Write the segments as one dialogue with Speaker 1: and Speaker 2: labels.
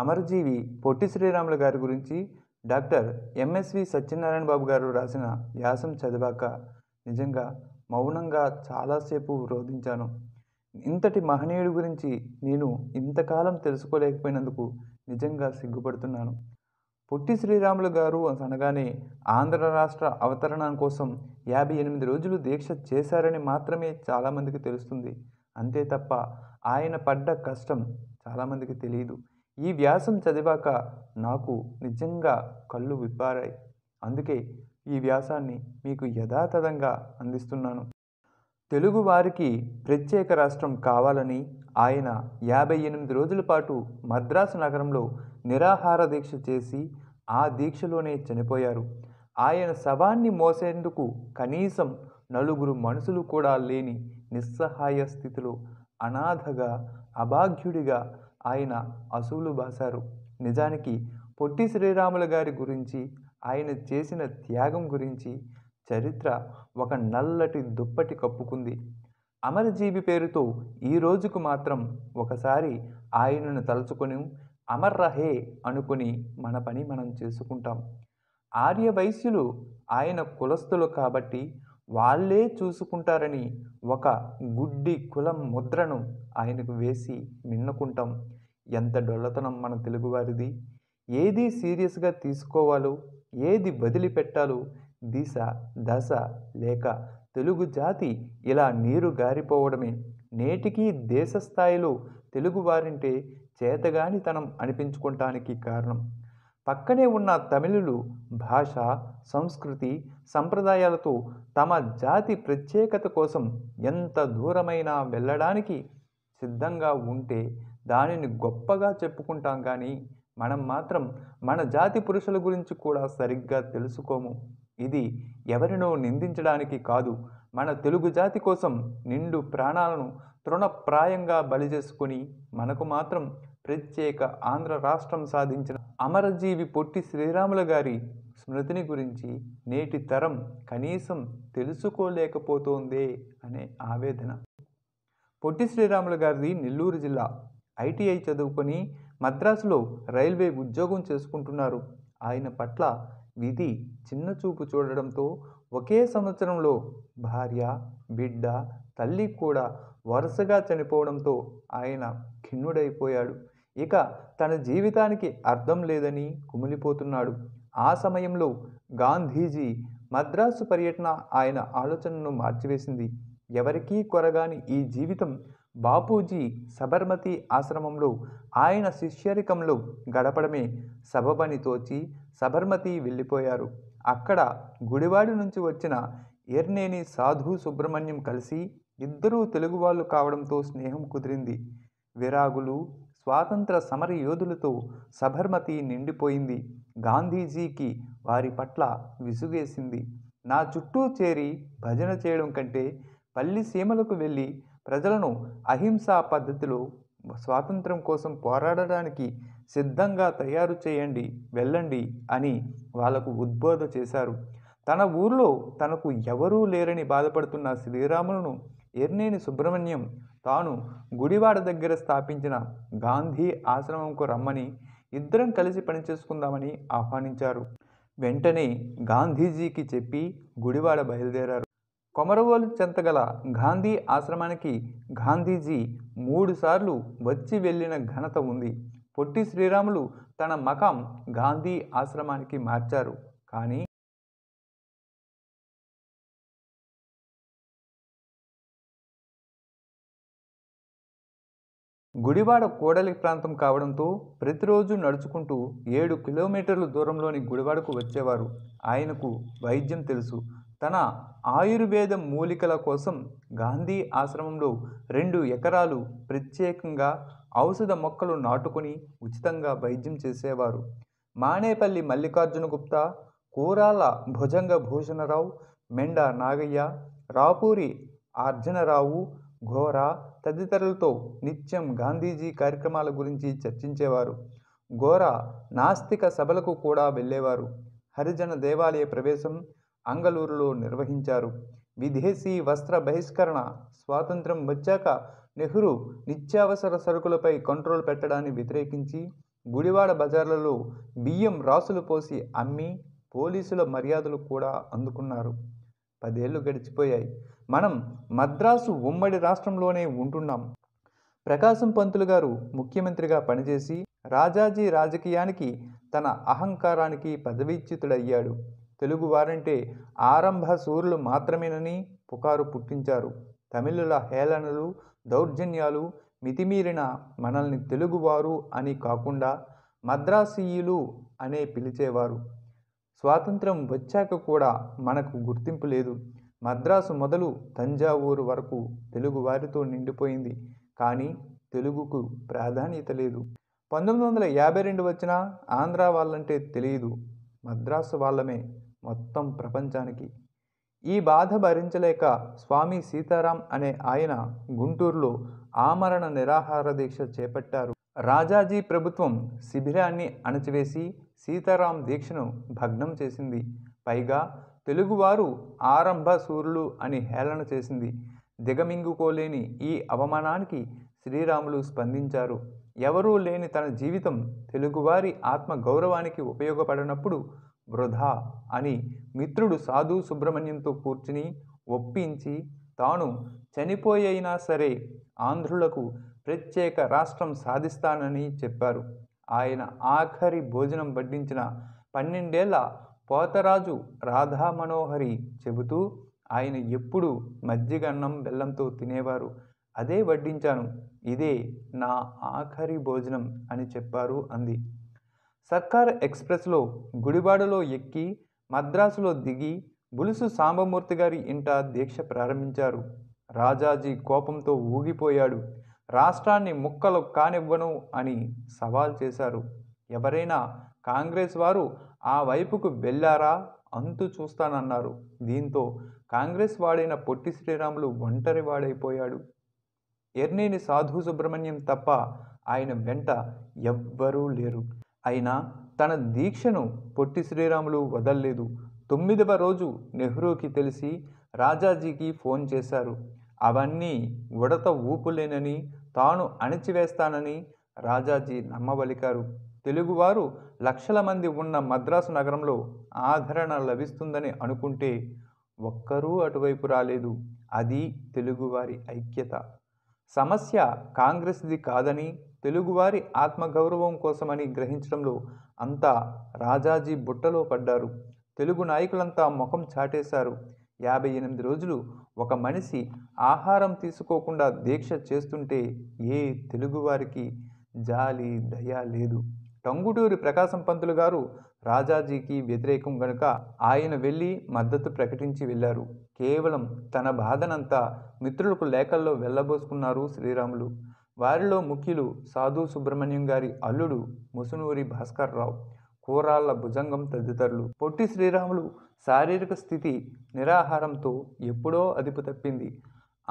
Speaker 1: అమరజీవి పొట్టి శ్రీరాములు గారి గురించి డాక్టర్ ఎంఎస్వి సత్యనారాయణ బాబు గారు రాసిన వ్యాసం చదివాక నిజంగా మౌనంగా చాలాసేపు రోధించాను ఇంతటి మహనీయుడి గురించి నేను ఇంతకాలం తెలుసుకోలేకపోయినందుకు నిజంగా సిగ్గుపడుతున్నాను పొట్టి శ్రీరాములు గారు అనగానే ఆంధ్ర రాష్ట్ర అవతరణ కోసం యాభై ఎనిమిది రోజులు దీక్ష చేశారని మాత్రమే చాలామందికి తెలుస్తుంది అంతే తప్ప ఆయన పడ్డ కష్టం చాలామందికి తెలియదు ఈ వ్యాసం చదివాక నాకు నిజంగా కళ్ళు విప్పారాయి అందుకే ఈ వ్యాసాన్ని మీకు యథాతథంగా అందిస్తున్నాను తెలుగు వారికి ప్రత్యేక రాష్ట్రం కావాలని ఆయన యాభై ఎనిమిది రోజుల పాటు మద్రాసు నగరంలో నిరాహార దీక్ష చేసి ఆ దీక్షలోనే చనిపోయారు ఆయన శవాన్ని మోసేందుకు కనీసం నలుగురు మనుషులు కూడా లేని నిస్సహాయ స్థితిలో అనాథగా అభాగ్యుడిగా ఆయన అసూలు బాసారు నిజానికి పొట్టి శ్రీరాములు గారి గురించి ఆయన చేసిన త్యాగం గురించి చరిత్ర ఒక నల్లటి దుప్పటి కప్పుకుంది అమరజీవి పేరుతో ఈ రోజుకు మాత్రం ఒకసారి ఆయనను తలుచుకొని అమర్ రహే అనుకుని మన పని మనం చేసుకుంటాం ఆర్య వైశ్యులు ఆయన కులస్థులు కాబట్టి వాళ్ళే చూసుకుంటారని ఒక గుడ్డి కులం ముద్రను ఆయనకు వేసి మిన్నుకుంటాం ఎంత డొల్లతనం మన తెలుగువారిది ఏది సీరియస్గా తీసుకోవాలో ఏది వదిలిపెట్టాలో దిశ దశ లేక తెలుగు జాతి ఇలా నీరు గారిపోవడమే నేటికీ దేశ స్థాయిలో తెలుగు వారింటే చేతగానితనం అనిపించుకోవటానికి కారణం పక్కనే ఉన్న తమిళులు భాష సంస్కృతి సంప్రదాయాలతో తమ జాతి ప్రత్యేకత కోసం ఎంత దూరమైనా వెళ్ళడానికి సిద్ధంగా ఉంటే దానిని గొప్పగా చెప్పుకుంటాం కానీ మనం మాత్రం మన జాతి పురుషుల గురించి కూడా సరిగ్గా తెలుసుకోము ఇది ఎవరినో నిందించడానికి కాదు మన తెలుగు జాతి కోసం నిండు ప్రాణాలను తృణప్రాయంగా బలి చేసుకొని మనకు మాత్రం ప్రత్యేక ఆంధ్ర రాష్ట్రం సాధించిన అమరజీవి పొట్టి శ్రీరాముల గారి స్మృతిని గురించి నేటి తరం కనీసం తెలుసుకోలేకపోతోందే అనే ఆవేదన పొట్టి శ్రీరాముల గారిది నెల్లూరు జిల్లా ఐటీఐ చదువుకొని మద్రాసులో రైల్వే ఉద్యోగం చేసుకుంటున్నారు ఆయన పట్ల విధి చిన్న చూపు చూడడంతో ఒకే సంవత్సరంలో భార్య బిడ్డ తల్లి కూడా వరుసగా చనిపోవడంతో ఆయన ఖిన్నుడైపోయాడు ఇక తన జీవితానికి అర్థం లేదని కుమిలిపోతున్నాడు ఆ సమయంలో గాంధీజీ మద్రాసు పర్యటన ఆయన ఆలోచనను మార్చివేసింది ఎవరికీ కొరగాని ఈ జీవితం బాపూజీ సబర్మతి ఆశ్రమంలో ఆయన శిష్యరికంలో గడపడమే సబబని తోచి సబర్మతి వెళ్ళిపోయారు అక్కడ గుడివాడి నుంచి వచ్చిన ఎర్నేని సాధు సుబ్రహ్మణ్యం కలిసి ఇద్దరూ తెలుగు వాళ్ళు కావడంతో స్నేహం కుదిరింది విరాగులు స్వాతంత్ర సమర యోధులతో సబర్మతి నిండిపోయింది గాంధీజీకి వారి పట్ల విసుగేసింది నా చుట్టూ చేరి భజన చేయడం కంటే పల్లి సీమలకు వెళ్ళి ప్రజలను అహింసా పద్ధతిలో స్వాతంత్రం కోసం పోరాడడానికి సిద్ధంగా తయారు చేయండి వెళ్ళండి అని వాళ్లకు ఉద్బోధ చేశారు తన ఊర్లో తనకు ఎవరూ లేరని బాధపడుతున్న శ్రీరాములను ఎర్నేని సుబ్రహ్మణ్యం తాను గుడివాడ దగ్గర స్థాపించిన గాంధీ ఆశ్రమంకు రమ్మని ఇద్దరం కలిసి పనిచేసుకుందామని ఆహ్వానించారు వెంటనే గాంధీజీకి చెప్పి గుడివాడ బయలుదేరారు కొమరవోలు చెంతగల గాంధీ ఆశ్రమానికి గాంధీజీ మూడుసార్లు వచ్చి వెళ్ళిన ఘనత ఉంది పొట్టి శ్రీరాములు తన మకాం గాంధీ ఆశ్రమానికి మార్చారు కానీ గుడివాడ కోడలి ప్రాంతం కావడంతో ప్రతిరోజు నడుచుకుంటూ ఏడు కిలోమీటర్ల దూరంలోని గుడివాడకు వచ్చేవారు ఆయనకు వైద్యం తెలుసు తన ఆయుర్వేద మూలికల కోసం గాంధీ ఆశ్రమంలో రెండు ఎకరాలు ప్రత్యేకంగా ఔషధ మొక్కలు నాటుకొని ఉచితంగా వైద్యం చేసేవారు మానేపల్లి మల్లికార్జున గుప్త కూరాల భుజంగ భూషణరావు మెండ నాగయ్య రాపూరి అర్జునరావు ఘోరా తదితరులతో నిత్యం గాంధీజీ కార్యక్రమాల గురించి చర్చించేవారు ఘోరా నాస్తిక సభలకు కూడా వెళ్ళేవారు హరిజన దేవాలయ ప్రవేశం అంగళూరులో నిర్వహించారు విదేశీ వస్త్ర బహిష్కరణ స్వాతంత్రం వచ్చాక నెహ్రూ నిత్యావసర సరుకులపై కంట్రోల్ పెట్టడాన్ని వ్యతిరేకించి గుడివాడ బజార్లలో బియ్యం రాసులు పోసి అమ్మి పోలీసుల మర్యాదలు కూడా అందుకున్నారు పదేళ్లు గడిచిపోయాయి మనం మద్రాసు ఉమ్మడి రాష్ట్రంలోనే ఉంటున్నాం ప్రకాశం పంతులు గారు ముఖ్యమంత్రిగా పనిచేసి రాజాజీ రాజకీయానికి తన అహంకారానికి పదవీచ్యుతుడయ్యాడు తెలుగు వారంటే ఆరంభ సూర్యులు మాత్రమేనని పుకారు పుట్టించారు తమిళుల హేళనలు దౌర్జన్యాలు మితిమీరిన మనల్ని తెలుగువారు అని కాకుండా మద్రాసీయులు అనే పిలిచేవారు స్వాతంత్రం వచ్చాక కూడా మనకు గుర్తింపు లేదు మద్రాసు మొదలు తంజావూరు వరకు తెలుగు వారితో నిండిపోయింది కానీ తెలుగుకు ప్రాధాన్యత లేదు పంతొమ్మిది వందల యాభై రెండు వచ్చిన ఆంధ్ర వాళ్ళంటే తెలియదు మద్రాసు వాళ్ళమే మొత్తం ప్రపంచానికి ఈ బాధ భరించలేక స్వామి సీతారాం అనే ఆయన గుంటూరులో ఆమరణ నిరాహార దీక్ష చేపట్టారు రాజాజీ ప్రభుత్వం శిబిరాన్ని అణచివేసి సీతారాం దీక్షను భగ్నం చేసింది పైగా తెలుగువారు ఆరంభ సూర్యులు అని హేళన చేసింది దిగమింగుకోలేని ఈ అవమానానికి శ్రీరాములు స్పందించారు ఎవరూ లేని తన జీవితం తెలుగువారి ఆత్మ గౌరవానికి ఉపయోగపడినప్పుడు వృధా అని మిత్రుడు సాధు సుబ్రహ్మణ్యంతో కూర్చుని ఒప్పించి తాను చనిపోయైనా సరే ఆంధ్రులకు ప్రత్యేక రాష్ట్రం సాధిస్తానని చెప్పారు ఆయన ఆఖరి భోజనం వడ్డించిన పన్నెండేళ్ల పోతరాజు రాధామనోహరి చెబుతూ ఆయన ఎప్పుడు మజ్జిగన్నం బెల్లంతో తినేవారు అదే వడ్డించాను ఇదే నా ఆఖరి భోజనం అని చెప్పారు అంది సర్కార్ ఎక్స్ప్రెస్లో గుడివాడలో ఎక్కి మద్రాసులో దిగి బులుసు సాంబమూర్తి గారి ఇంట దీక్ష ప్రారంభించారు రాజాజీ కోపంతో ఊగిపోయాడు రాష్ట్రాన్ని ముక్కలు కానివ్వను అని సవాల్ చేశారు ఎవరైనా కాంగ్రెస్ వారు ఆ వైపుకు వెళ్ళారా అంతు చూస్తానన్నారు దీంతో కాంగ్రెస్ వాడైన పొట్టి శ్రీరాములు ఒంటరి వాడైపోయాడు ఎర్నేని సాధు సుబ్రహ్మణ్యం తప్ప ఆయన వెంట ఎవ్వరూ లేరు అయినా తన దీక్షను పొట్టి శ్రీరాములు వదల్లేదు తొమ్మిదవ రోజు నెహ్రూకి తెలిసి రాజాజీకి ఫోన్ చేశారు అవన్నీ ఉడత ఊపులేనని తాను అణిచివేస్తానని రాజాజీ నమ్మవలికారు తెలుగువారు లక్షల మంది ఉన్న మద్రాసు నగరంలో ఆదరణ లభిస్తుందని అనుకుంటే ఒక్కరూ అటువైపు రాలేదు అది తెలుగువారి ఐక్యత సమస్య కాంగ్రెస్ది కాదని తెలుగువారి ఆత్మగౌరవం కోసమని గ్రహించడంలో అంతా రాజాజీ బుట్టలో పడ్డారు తెలుగు నాయకులంతా ముఖం చాటేశారు యాభై ఎనిమిది రోజులు ఒక మనిషి ఆహారం తీసుకోకుండా దీక్ష చేస్తుంటే ఏ తెలుగువారికి జాలి దయ లేదు టంగుటూరి ప్రకాశం పంతులు గారు రాజాజీకి వ్యతిరేకం గనుక ఆయన వెళ్ళి మద్దతు ప్రకటించి వెళ్ళారు కేవలం తన బాధనంతా మిత్రులకు లేఖల్లో వెళ్ళబోసుకున్నారు శ్రీరాములు వారిలో ముఖ్యులు సాధు సుబ్రహ్మణ్యం గారి అల్లుడు ముసునూరి భాస్కర్రావు కూరాళ్ల భుజంగం తదితరులు పొట్టి శ్రీరాములు శారీరక స్థితి నిరాహారంతో ఎప్పుడో అదుపు తప్పింది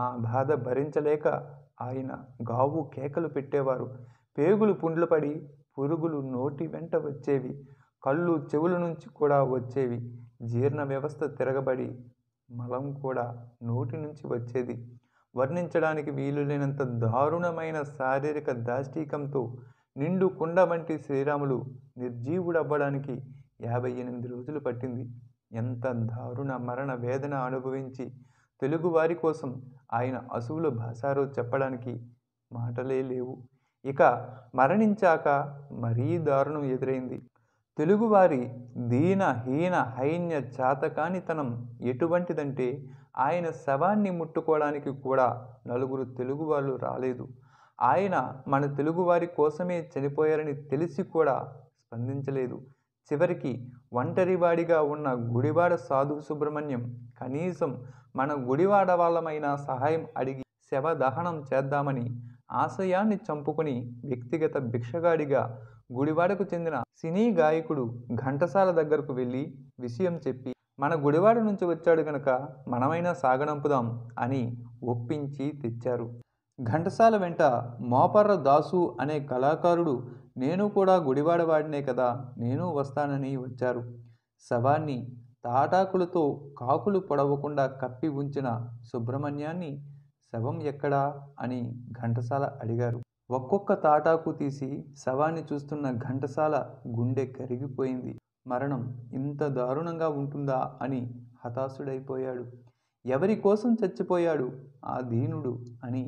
Speaker 1: ఆ బాధ భరించలేక ఆయన గావు కేకలు పెట్టేవారు పేగులు పుండ్లు పడి పురుగులు నోటి వెంట వచ్చేవి కళ్ళు చెవుల నుంచి కూడా వచ్చేవి జీర్ణ వ్యవస్థ తిరగబడి మలం కూడా నోటి నుంచి వచ్చేది వర్ణించడానికి లేనంత దారుణమైన శారీరక దాష్టీకంతో నిండు కుండ వంటి శ్రీరాములు నిర్జీవుడవ్వడానికి యాభై ఎనిమిది రోజులు పట్టింది ఎంత దారుణ మరణ వేదన అనుభవించి తెలుగువారి కోసం ఆయన అసువులు భాషారో చెప్పడానికి మాటలే లేవు ఇక మరణించాక మరీ దారుణం ఎదురైంది తెలుగువారి దీన హీన హైన్య చాతకానితనం ఎటువంటిదంటే ఆయన శవాన్ని ముట్టుకోవడానికి కూడా నలుగురు తెలుగు వాళ్ళు రాలేదు ఆయన మన తెలుగువారి కోసమే చనిపోయారని తెలిసి కూడా స్పందించలేదు చివరికి ఒంటరివాడిగా ఉన్న గుడివాడ సాధు సుబ్రహ్మణ్యం కనీసం మన గుడివాడ వాళ్ళమైనా సహాయం అడిగి శవ దహనం చేద్దామని ఆశయాన్ని చంపుకుని వ్యక్తిగత భిక్షగాడిగా గుడివాడకు చెందిన సినీ గాయకుడు ఘంటసాల దగ్గరకు వెళ్ళి విషయం చెప్పి మన గుడివాడ నుంచి వచ్చాడు గనక మనమైనా సాగనంపుదాం అని ఒప్పించి తెచ్చారు ఘంటసాల వెంట మోపర్ర దాసు అనే కళాకారుడు నేను కూడా గుడివాడవాడినే కదా నేను వస్తానని వచ్చారు శవాన్ని తాటాకులతో కాకులు పొడవకుండా కప్పి ఉంచిన సుబ్రహ్మణ్యాన్ని శవం ఎక్కడా అని ఘంటసాల అడిగారు ఒక్కొక్క తాటాకు తీసి శవాన్ని చూస్తున్న ఘంటసాల గుండె కరిగిపోయింది మరణం ఇంత దారుణంగా ఉంటుందా అని హతాశుడైపోయాడు ఎవరి కోసం చచ్చిపోయాడు ఆ దీనుడు అని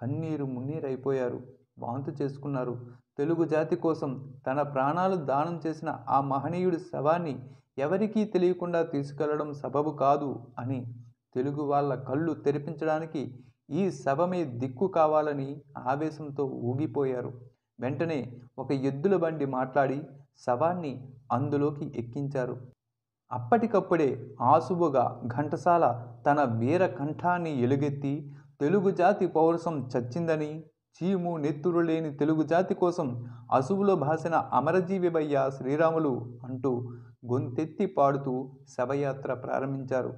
Speaker 1: కన్నీరు మున్నీరైపోయారు వాంతు చేసుకున్నారు తెలుగు జాతి కోసం తన ప్రాణాలు దానం చేసిన ఆ మహనీయుడి శవాన్ని ఎవరికీ తెలియకుండా తీసుకెళ్లడం సబబు కాదు అని తెలుగు వాళ్ళ కళ్ళు తెరిపించడానికి ఈ శవమే దిక్కు కావాలని ఆవేశంతో ఊగిపోయారు వెంటనే ఒక ఎద్దుల బండి మాట్లాడి శవాన్ని అందులోకి ఎక్కించారు అప్పటికప్పుడే ఆసువుగా ఘంటసాల తన వీర కంఠాన్ని ఎలుగెత్తి తెలుగు జాతి పౌరసం చచ్చిందని చీము నెత్తురు లేని తెలుగు జాతి కోసం అసువులో భాసిన అమరజీవివయ్య శ్రీరాములు అంటూ గొంతెత్తి పాడుతూ శవయాత్ర ప్రారంభించారు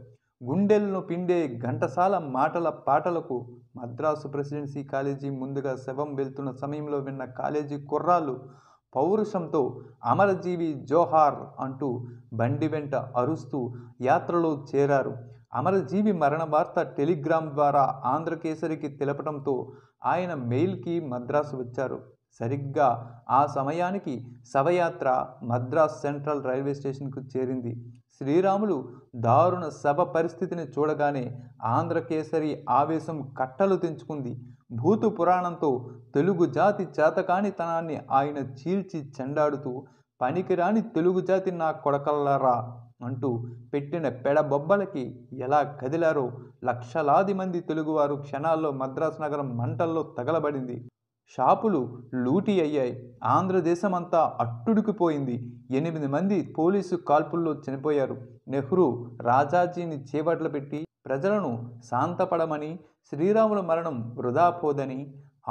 Speaker 1: గుండెలను పిండే ఘంటసాల మాటల పాటలకు మద్రాసు ప్రెసిడెన్సీ కాలేజీ ముందుగా శవం వెళ్తున్న సమయంలో విన్న కాలేజీ కుర్రాళ్ళు పౌరుషంతో అమరజీవి జోహార్ అంటూ బండి వెంట అరుస్తూ యాత్రలో చేరారు అమరజీవి మరణ వార్త టెలిగ్రామ్ ద్వారా ఆంధ్రకేసరికి తెలపడంతో ఆయన మెయిల్కి మద్రాసు వచ్చారు సరిగ్గా ఆ సమయానికి శవయాత్ర మద్రాస్ సెంట్రల్ రైల్వే స్టేషన్కు చేరింది శ్రీరాములు దారుణ సభ పరిస్థితిని చూడగానే ఆంధ్రకేసరి ఆవేశం కట్టలు తెంచుకుంది భూతు పురాణంతో తెలుగు జాతి చేతకానితనాన్ని ఆయన చీల్చి చెండాడుతూ పనికిరాని తెలుగు జాతి నా కొడకల్లరా అంటూ పెట్టిన పెడబొబ్బలకి ఎలా కదిలారో లక్షలాది మంది తెలుగువారు క్షణాల్లో మద్రాసు నగరం మంటల్లో తగలబడింది షాపులు లూటీ అయ్యాయి ఆంధ్రదేశమంతా అట్టుడికిపోయింది ఎనిమిది మంది పోలీసు కాల్పుల్లో చనిపోయారు నెహ్రూ రాజాజీని చేపట్లు పెట్టి ప్రజలను శాంతపడమని శ్రీరాముల మరణం వృధా పోదని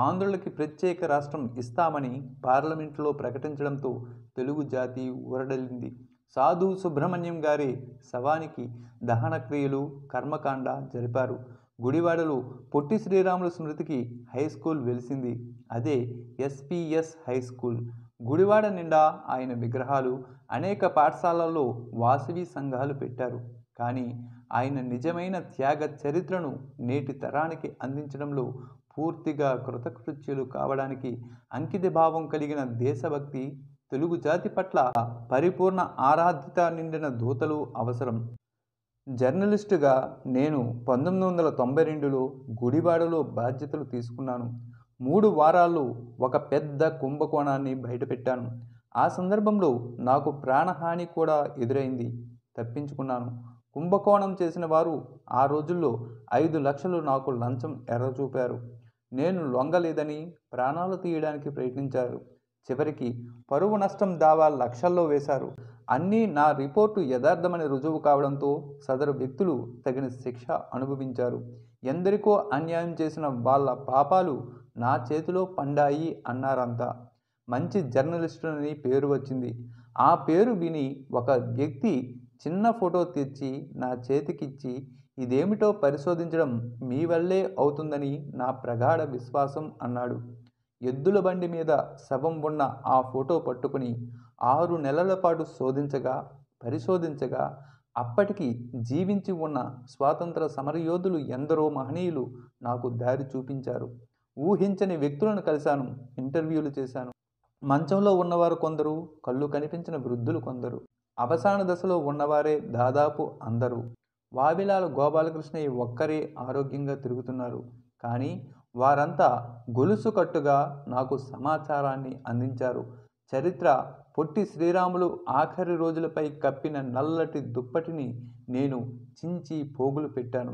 Speaker 1: ఆంధ్రులకి ప్రత్యేక రాష్ట్రం ఇస్తామని పార్లమెంట్లో ప్రకటించడంతో తెలుగు జాతి ఊరడలింది సాధు సుబ్రహ్మణ్యం గారి శవానికి దహనక్రియలు కర్మకాండ జరిపారు గుడివాడలో పొట్టి శ్రీరాముల స్మృతికి హై స్కూల్ వెలిసింది అదే ఎస్పిఎస్ హై స్కూల్ గుడివాడ నిండా ఆయన విగ్రహాలు అనేక పాఠశాలల్లో వాసవి సంఘాలు పెట్టారు కానీ ఆయన నిజమైన త్యాగ చరిత్రను నేటి తరానికి అందించడంలో పూర్తిగా కృతకృత్యులు కావడానికి అంకిత భావం కలిగిన దేశభక్తి తెలుగు జాతి పట్ల పరిపూర్ణ ఆరాధ్యత నిండిన దూతలు అవసరం జర్నలిస్టుగా నేను పంతొమ్మిది వందల తొంభై రెండులో గుడివాడలో బాధ్యతలు తీసుకున్నాను మూడు వారాలు ఒక పెద్ద కుంభకోణాన్ని బయటపెట్టాను ఆ సందర్భంలో నాకు ప్రాణహాని కూడా ఎదురైంది తప్పించుకున్నాను కుంభకోణం చేసిన వారు ఆ రోజుల్లో ఐదు లక్షలు నాకు లంచం ఎర్రచూపారు నేను లొంగలేదని ప్రాణాలు తీయడానికి ప్రయత్నించారు చివరికి పరువు నష్టం దావా లక్షల్లో వేశారు అన్నీ నా రిపోర్టు యథార్థమని రుజువు కావడంతో సదరు వ్యక్తులు తగిన శిక్ష అనుభవించారు ఎందరికో అన్యాయం చేసిన వాళ్ళ పాపాలు నా చేతిలో పండాయి అన్నారంతా మంచి జర్నలిస్టులని పేరు వచ్చింది ఆ పేరు విని ఒక వ్యక్తి చిన్న ఫోటో తెచ్చి నా చేతికిచ్చి ఇదేమిటో పరిశోధించడం మీ వల్లే అవుతుందని నా ప్రగాఢ విశ్వాసం అన్నాడు ఎద్దుల బండి మీద శవం ఉన్న ఆ ఫోటో పట్టుకుని ఆరు నెలల పాటు శోధించగా పరిశోధించగా అప్పటికి జీవించి ఉన్న స్వాతంత్ర సమరయోధులు ఎందరో మహనీయులు నాకు దారి చూపించారు ఊహించని వ్యక్తులను కలిశాను ఇంటర్వ్యూలు చేశాను మంచంలో ఉన్నవారు కొందరు కళ్ళు కనిపించిన వృద్ధులు కొందరు అవసాన దశలో ఉన్నవారే దాదాపు అందరూ వావిలాల గోపాలకృష్ణయ్య ఒక్కరే ఆరోగ్యంగా తిరుగుతున్నారు కానీ వారంతా గొలుసు కట్టుగా నాకు సమాచారాన్ని అందించారు చరిత్ర పొట్టి శ్రీరాములు ఆఖరి రోజులపై కప్పిన నల్లటి దుప్పటిని నేను చించి పోగులు పెట్టాను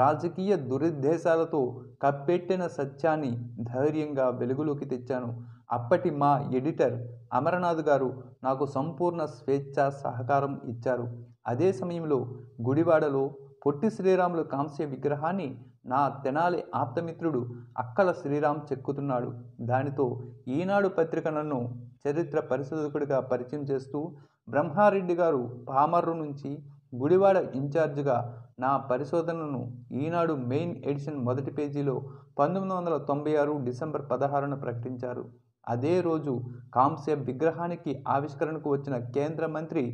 Speaker 1: రాజకీయ దురుద్దేశాలతో కప్పెట్టిన సత్యాన్ని ధైర్యంగా వెలుగులోకి తెచ్చాను అప్పటి మా ఎడిటర్ అమరనాథ్ గారు నాకు సంపూర్ణ స్వేచ్ఛ సహకారం ఇచ్చారు అదే సమయంలో గుడివాడలో పొట్టి శ్రీరాములు కాంస్య విగ్రహాన్ని నా తెనాలి ఆప్తమిత్రుడు అక్కల శ్రీరామ్ చెక్కుతున్నాడు దానితో ఈనాడు పత్రిక నన్ను చరిత్ర పరిశోధకుడిగా పరిచయం చేస్తూ బ్రహ్మారెడ్డి గారు పామర్రు నుంచి గుడివాడ ఇన్ఛార్జిగా నా పరిశోధనను ఈనాడు మెయిన్ ఎడిషన్ మొదటి పేజీలో పంతొమ్మిది వందల తొంభై ఆరు డిసెంబర్ పదహారున ప్రకటించారు అదే రోజు కాంస్య విగ్రహానికి ఆవిష్కరణకు వచ్చిన కేంద్ర మంత్రి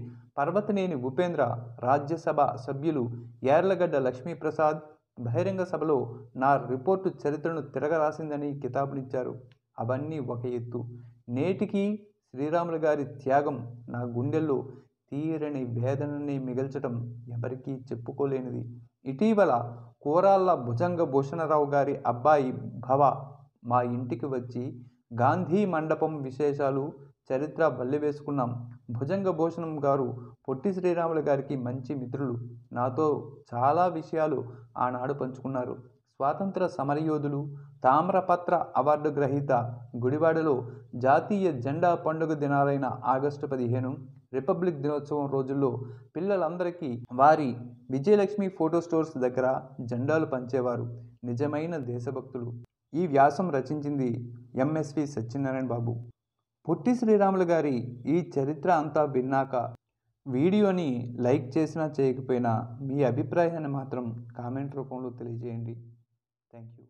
Speaker 1: పర్వతనేని ఉపేంద్ర రాజ్యసభ సభ్యులు యార్లగడ్డ లక్ష్మీప్రసాద్ బహిరంగ సభలో నా రిపోర్టు చరిత్రను తిరగరాసిందని కితాబునిచ్చారు అవన్నీ ఒక ఎత్తు నేటికి శ్రీరాములు గారి త్యాగం నా గుండెల్లో తీరని భేదనని మిగల్చడం ఎవరికీ చెప్పుకోలేనిది ఇటీవల కూరాళ్ళ భుజంగ భూషణరావు గారి అబ్బాయి భవ మా ఇంటికి వచ్చి గాంధీ మండపం విశేషాలు చరిత్ర బల్లి వేసుకున్నాం భుజంగ భూషణం గారు పొట్టి శ్రీరాములు గారికి మంచి మిత్రులు నాతో చాలా విషయాలు ఆనాడు పంచుకున్నారు స్వాతంత్ర సమరయోధులు తామ్రపత్ర అవార్డు గ్రహీత గుడివాడలో జాతీయ జెండా పండుగ దినాలైన ఆగస్టు పదిహేను రిపబ్లిక్ దినోత్సవం రోజుల్లో పిల్లలందరికీ వారి విజయలక్ష్మి ఫోటో స్టోర్స్ దగ్గర జెండాలు పంచేవారు నిజమైన దేశభక్తులు ఈ వ్యాసం రచించింది ఎంఎస్వి సత్యనారాయణ బాబు పొట్టి శ్రీరాములు గారి ఈ చరిత్ర అంతా విన్నాక వీడియోని లైక్ చేసినా చేయకపోయినా మీ అభిప్రాయాన్ని మాత్రం కామెంట్ రూపంలో తెలియజేయండి థ్యాంక్ యూ